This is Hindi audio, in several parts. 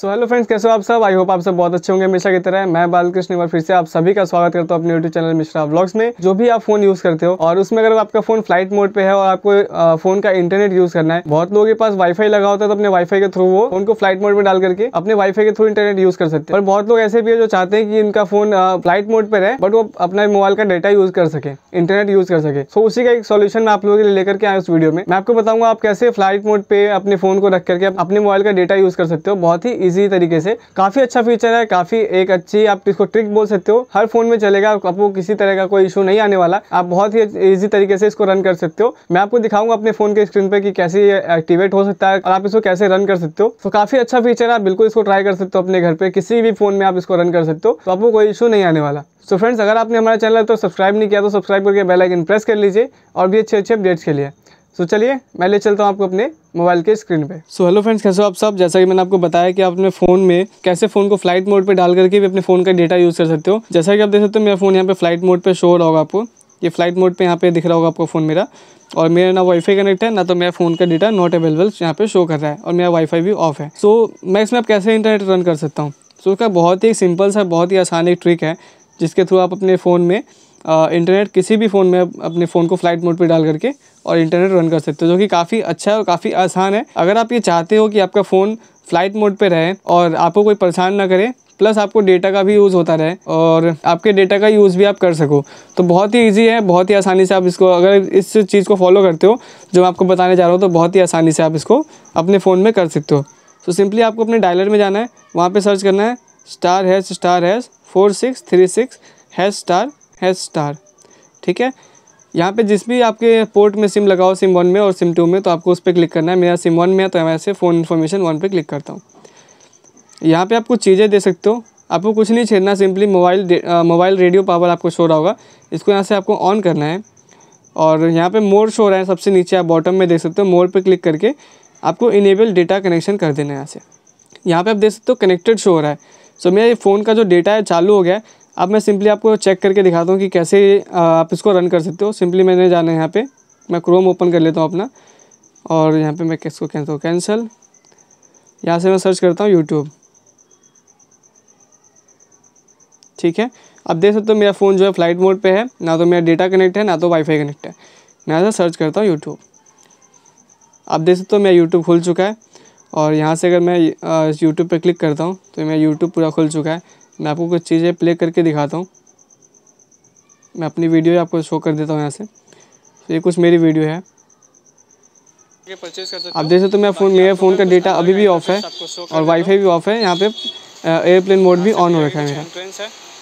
सो हेलो फ्रेंड्स कैसे हो आप सब आई होप आप सब बहुत अच्छे होंगे मिश्रा की तरह मैं बालकृष्ण एक बार फिर से आप सभी का स्वागत करता हूँ अपने यूट्यूब चैनल मिश्रा ब्लॉग्स में जो भी आप फोन यूज करते हो और उसमें अगर आपका फोन फ्लाइट मोड पे है और आपको फोन का इंटरनेट यूज करना है बहुत लोगों के पास वाईफाई लगा होता है तो अपने वाईफाई के थ्रू वो उनको फ्लाइट मोड में डाल करके अपने वाईफाई के थ्रू इंटरनेट यूज कर सकते हैं और बहुत लोग ऐसे भी है जो चाहते हैं कि इनका फोन फ्लाइट मोड पर है बट वो अपना मोबाइल का डेटा यूज कर सके इंटरनेट यूज कर सके सो उसी का एक सोल्यूशन मैं आप लोगों के लिए लेकर के आया उस वीडियो में मैं आपको बताऊंगा आप कैसे फ्लाइट मोड पे अपने फोन को रख करके अपने मोबाइल का डेटा यूज कर सकते हो बहुत ही इजी तरीके से काफ़ी अच्छा फीचर है काफ़ी एक अच्छी आप इसको ट्रिक बोल सकते हो हर फोन में चलेगा आपको किसी तरह का कोई इशू नहीं आने वाला आप बहुत ही इजी तरीके से इसको रन कर सकते हो मैं आपको दिखाऊंगा अपने फोन के स्क्रीन पर कि कैसे एक्टिवेट हो सकता है और आप इसको कैसे रन कर सकते हो तो काफ़ी अच्छा फीचर है आप बिल्कुल इसको ट्राई कर सकते हो अपने घर पर किसी भी फोन में आप इसको रन कर सकते हो तो आपको कोई इशू नहीं आने वाला सो फ्रेंड्स अगर आपने हमारा चैनल तो सब्सक्राइब नहीं किया तो सब्सक्राइब करके बेल आइकन प्रेस कर लीजिए और भी अच्छे अच्छे अपडेट्स के लिए सो so, चलिए मैं ले चलता हूँ आपको अपने मोबाइल के स्क्रीन पे सो हेलो फ्रेंड्स कैसे हो आप सब जैसा कि मैंने आपको बताया कि आप अपने फ़ोन में कैसे फ़ोन को फ्लाइट मोड पे डाल करके भी अपने फ़ोन का डेटा यूज़ कर सकते हो जैसा कि आप देख सकते हो मेरा फ़ोन यहाँ पे फ्लाइट मोड पे शो रहा होगा आपको ये फ्लाइट मोड पे यहाँ पे दिख रहा होगा आपका फ़ोन मेरा और मेरा ना वाईफाई कनेक्ट है ना तो मेरा फ़ोन का डेटा नॉट अवेलेबल यहाँ पे शो कर रहा है और मेरा वाईफाई भी ऑफ है सो मैं इसमें आप कैसे इंटरनेट रन कर सकता हूँ सो उसका बहुत ही सिंपल सा बहुत ही आसान एक ट्रिक है जिसके थ्रू आप अपने फ़ोन में इंटरनेट किसी भी फ़ोन में अपने फ़ोन को फ्लाइट मोड पर डाल करके और इंटरनेट रन कर सकते हो जो कि काफ़ी अच्छा है और काफ़ी आसान है अगर आप ये चाहते हो कि आपका फ़ोन फ्लाइट मोड पर रहे और आपको कोई परेशान ना करे प्लस आपको डेटा का भी यूज़ होता रहे और आपके डेटा का यूज़ भी आप कर सको तो बहुत ही इजी है बहुत ही आसानी से आप इसको अगर इस चीज़ को फॉलो करते हो जो मैं आपको बताने जा रहा हूँ तो बहुत ही आसानी से आप इसको अपने फ़ोन में कर सकते हो तो सिंपली आपको अपने डायलर में जाना है वहाँ पर सर्च करना है star hash star hash four six three six hash star है स्टार ठीक है यहाँ पे जिस भी आपके पोर्ट में सिम लगाओ सिम वन में और सिम टू में तो आपको उस पर क्लिक करना है मेरा सिम वन में है तो मैं ऐसे फ़ोन इन्फॉर्मेशन वन पे क्लिक करता हूँ यहाँ पे आप कुछ चीज़ें दे सकते हो आपको कुछ नहीं छेड़ना simply mobile mobile radio power आपको शो रहा होगा इसको यहाँ से आपको ऑन करना है और यहाँ पर मोर शो रहा है सबसे नीचे आप बॉटम में देख सकते हो मोर पर क्लिक करके आपको इनेबल डेटा कनेक्शन कर देना है यहाँ से यहाँ पर आप देख सकते हो कनेक्टेड शो हो रहा है सो मेरा ये फ़ोन का जो डेटा है चालू हो गया अब मैं सिंपली आपको चेक करके दिखाता हूँ कि कैसे आप इसको रन कर सकते हो सिंपली मैंने जाना है यहाँ पे मैं क्रोम ओपन कर लेता हूँ अपना और यहाँ पे मैं किसको कहता हूँ कैंसिल यहाँ से मैं सर्च करता हूँ यूट्यूब ठीक है आप देख सकते हो मेरा फ़ोन जो है फ्लाइट मोड पर है ना तो मेरा डेटा कनेक्ट है ना तो वाईफाई कनेक्ट है मैं यहाँ से सर्च करता हूँ यूट्यूब आप देख सकते हो मेरा यूट्यूब खुल चुका है और यहाँ से अगर मैं यूट्यूब पर क्लिक करता हूँ तो मेरा यूट्यूब पूरा खुल चुका है मैं आपको कुछ चीज़ें प्ले करके दिखाता हूँ मैं अपनी वीडियो आपको शो कर देता हूँ यहाँ से तो ये कुछ मेरी वीडियो है आप देख सकते हो मैं फ़ोन मेरे फ़ोन का डेटा अभी भी ऑफ है और वाईफाई भी ऑफ है यहाँ पे एयरप्लेन मोड भी ऑन हाँ, हो रखा है मेरा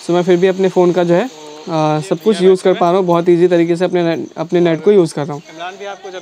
तो मैं फिर भी अपने फ़ोन का जो है आ, सब कुछ यूज़ कर पा रहा हूँ बहुत ईजी तरीके से अपने अपने नेट को यूज़ कर रहा हूँ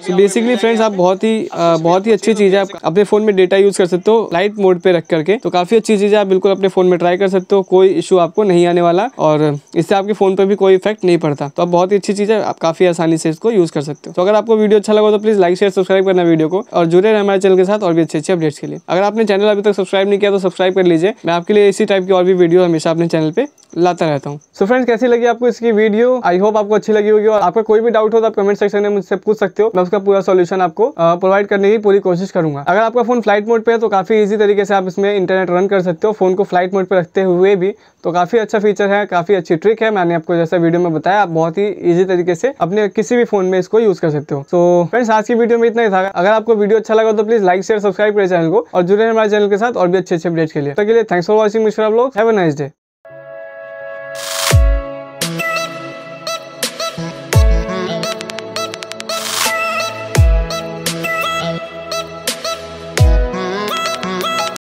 सो बेसिकली फ्रेंड्स आप बहुत ही आ, बहुत ही अच्छी चीज़ है आप अपने फ़ोन में डेटा यूज़ कर सकते हो लाइट मोड पे रख करके तो काफ़ी अच्छी चीज़ है आप बिल्कुल अपने फ़ोन में ट्राई कर सकते हो कोई इशू आपको नहीं आने वाला और इससे आपके फ़ोन पर भी कोई इफेक्ट नहीं पड़ता तो आप बहुत ही अच्छी चीज़ है आप काफ़ी आसानी से इसको यूज़ कर सकते हो तो अगर आपको वीडियो अच्छा लगा तो प्लीज़ लाइक शेयर सब्सक्राइब करना वीडियो को और जुड़े रहे हमारे चैनल के साथ और भी अच्छे अच्छे अपडेट्स के लिए अगर आपने चैनल अभी तक सब्सक्राइब नहीं किया तो सब्सक्राइब कर लीजिए मैं आपके लिए इसी टाइप की और भी वीडियो हमेशा अपने चैनल पर लाता रहता हूँ सो फ्रेंड्स कैसी लगी आपको इसकी वीडियो आई होप आपको अच्छी लगी होगी और आपका कोई भी डाउट हो तो आप कमेंट सेक्शन में मुझसे पूछ सकते हो मैं उसका पूरा सोल्यूशन आपको प्रोवाइड करने की पूरी कोशिश करूंगा अगर आपका फोन फ्लाइट मोड पे है तो काफी इजी तरीके से आप इसमें इंटरनेट रन कर सकते हो फोन को फ्लाइट मोड पर रखते हुए भी तो काफी अच्छा फीचर है काफी अच्छी ट्रिक है मैंने आपको जैसा वीडियो में बताया आप बहुत ही ईजी तरीके से अपने किसी भी फोन में इसको यूज कर सकते हो तो फ्रेंड्स आज की वीडियो में इतना ही था अगर आपको वीडियो अच्छा लगा तो प्लीज लाइक शेयर सब्सक्राइब करें चैनल को और जुड़े हमारे चैनल के साथ और भी अच्छे अच्छे अपडेट के लिए थैंक्स फॉर वॉचिंग मिश्रा लोग हैव नाइस डे